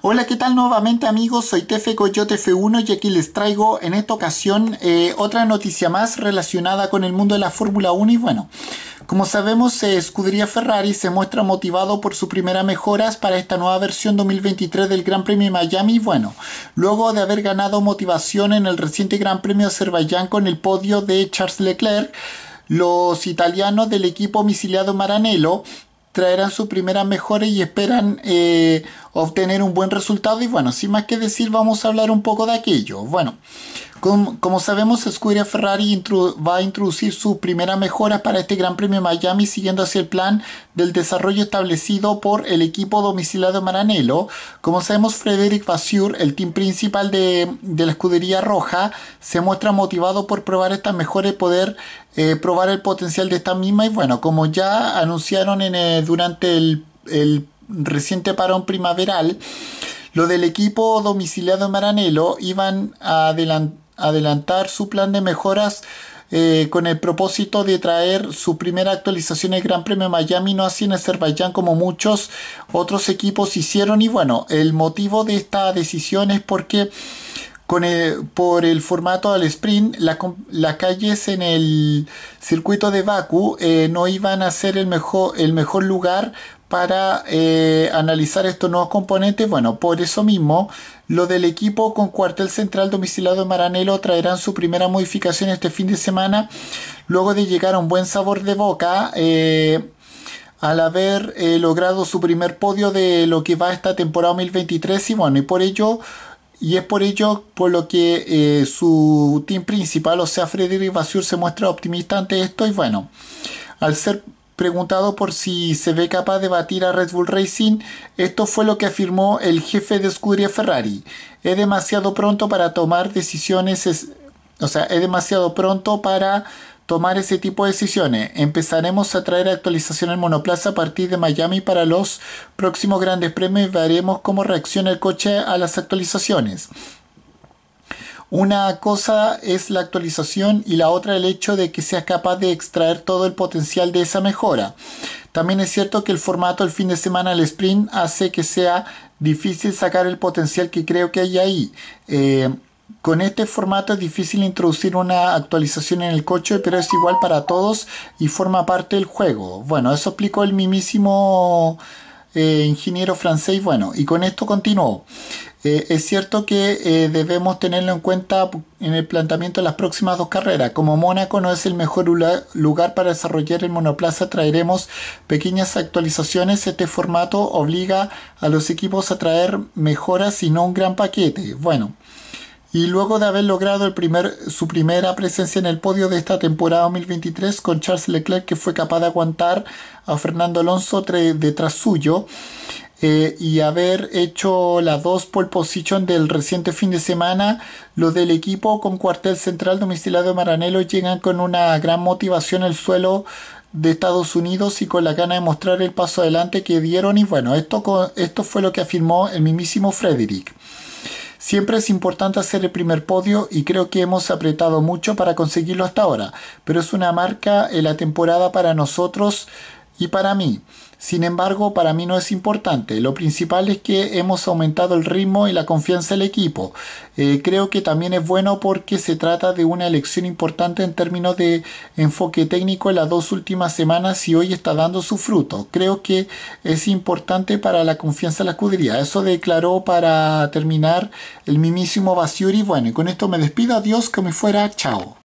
Hola, ¿qué tal nuevamente amigos? Soy Tefe Coyote F1 y aquí les traigo en esta ocasión eh, otra noticia más relacionada con el mundo de la Fórmula 1 y bueno, como sabemos, Scuderia Ferrari se muestra motivado por sus primeras mejoras para esta nueva versión 2023 del Gran Premio de Miami. Bueno, luego de haber ganado motivación en el reciente Gran Premio de Azerbaiyán con el podio de Charles Leclerc, los italianos del equipo misiliado Maranello traerán sus primeras mejores y esperan eh, obtener un buen resultado. Y bueno, sin más que decir, vamos a hablar un poco de aquello. Bueno, como, sabemos, Scuderia Ferrari va a introducir sus primera mejoras para este Gran Premio Miami siguiendo así el plan del desarrollo establecido por el equipo domiciliado Maranello. Como sabemos, Frederic Vasseur, el team principal de, la escudería roja, se muestra motivado por probar estas mejoras y poder eh, probar el potencial de esta misma. Y bueno, como ya anunciaron eh, durante el, reciente parón primaveral, lo del equipo domiciliado en Maranello iban a adelantar adelantar su plan de mejoras eh, con el propósito de traer su primera actualización el Gran Premio Miami, no así en Azerbaiyán como muchos otros equipos hicieron. Y bueno, el motivo de esta decisión es porque por el formato al sprint, las calles en el circuito de Baku eh, no iban a ser el mejor, lugar para eh, analizar estos nuevos componentes. Bueno, por eso mismo, lo del equipo con cuartel central domiciliado en Maranelo traerán su primera modificación este fin de semana, luego de llegar a un buen sabor de boca. Eh, al haber logrado su primer podio de lo que va esta temporada 2023 y bueno, y por ello y es por ello por lo que eh, su team principal, o sea, Frederick Basur, se muestra optimista ante esto. Y bueno, al ser preguntado por si se ve capaz de batir a Red Bull Racing, esto fue lo que afirmó el jefe de escudería Ferrari. Es demasiado pronto para tomar decisiones, o sea, es demasiado pronto para tomar ese tipo de decisiones. Empezaremos a traer actualización al monoplaza a partir de Miami para los próximos grandes premios y veremos cómo reacciona el coche a las actualizaciones. Una cosa es la actualización y la otra el hecho de que seas capaz de extraer todo el potencial de esa mejora. También es cierto que el formato el fin de semana del sprint hace que sea difícil sacar el potencial que creo que hay ahí. Eh, con este formato es difícil introducir una actualización en el coche, pero es igual para todos y forma parte del juego. Bueno, eso explicó el mismísimo eh, ingeniero francés. Bueno, y con esto continuó. Eh, es cierto que eh, debemos tenerlo en cuenta en el planteamiento de las próximas dos carreras. Como Mónaco no es el mejor lugar para desarrollar el monoplaza, traeremos pequeñas actualizaciones. Este formato obliga a los equipos a traer mejoras y no un gran paquete. Bueno y luego de haber logrado el primer, su primera presencia en el podio de esta temporada 2023 con Charles Leclerc que fue capaz de aguantar a Fernando Alonso detrás suyo eh, y haber hecho las dos pole position del reciente fin de semana, los del equipo con cuartel central domiciliado de Maranello llegan con una gran motivación al suelo de Estados Unidos y con la gana de mostrar el paso adelante que dieron y bueno, esto, esto fue lo que afirmó el mismísimo Frederick. Siempre es importante hacer el primer podio y creo que hemos apretado mucho para conseguirlo hasta ahora, pero es una marca en la temporada para nosotros y para mí. Sin embargo, para mí no es importante. Lo principal es que hemos aumentado el ritmo y la confianza del equipo. Eh, creo que también es bueno porque se trata de una elección importante en términos de enfoque técnico en las dos últimas semanas y hoy está dando su fruto. Creo que es importante para la confianza de la escudería. Eso declaró para terminar el mimísimo Basiuri. Bueno, y con esto me despido. Adiós, que me fuera. Chao.